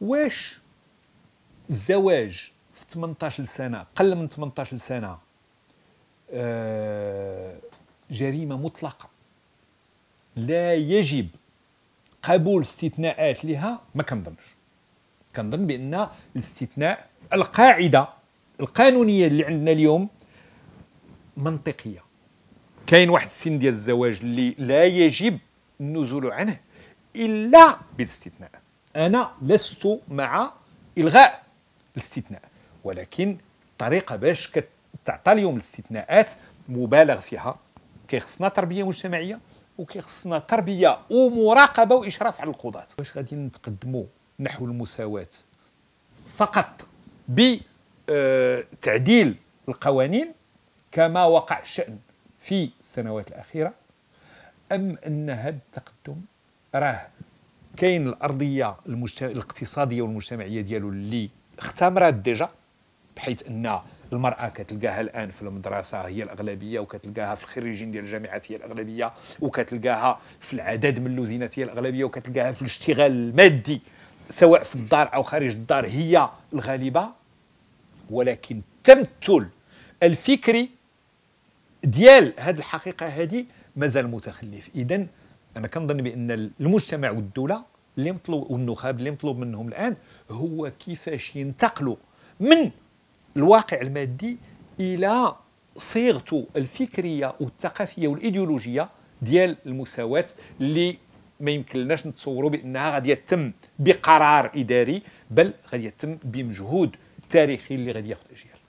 واش الزواج في 18 سنه قل من 18 سنه آه، جريمه مطلقه لا يجب قبول استثناءات لها ما كنظنش كنظن بان الاستثناء القاعده القانونيه اللي عندنا اليوم منطقيه كاين واحد السن ديال الزواج اللي لا يجب النزول عنه الا باستثناءات أنا لست مع إلغاء الاستثناء ولكن الطريقة باش كتعطى اليوم الاستثناءات مبالغ فيها كيخصنا تربية مجتمعية وكيخصنا تربية ومراقبة وإشراف على القضاة واش غادي نتقدموا نحو المساواة فقط بتعديل آه، القوانين كما وقع الشأن في السنوات الأخيرة أم أن هذا التقدم راه كاين الارضيه المجت... الاقتصاديه والمجتمعيه ديالو اللي اختمرت ديجا بحيث ان المراه كتلقاها الان في المدرسه هي الاغلبيه وكتلقاها في الخريجين ديال الجامعات هي الاغلبيه وكتلقاها في العدد من اللوزينات هي الاغلبيه وكتلقاها في الاشتغال المادي سواء في الدار او خارج الدار هي الغالبه ولكن التمثل الفكري ديال هذه الحقيقه هذه مازال متخلف اذا انا كنظن بان المجتمع والدوله اللي مطلوب والنخب اللي مطلوب منهم الان هو كيفاش ينتقلوا من الواقع المادي الى صيغته الفكريه والثقافيه والايديولوجيه ديال المساواه اللي ما يمكنناش نتصوروا بانها غادي يتم بقرار اداري بل غادي يتم بمجهود تاريخي اللي غادي ياخذ اجيال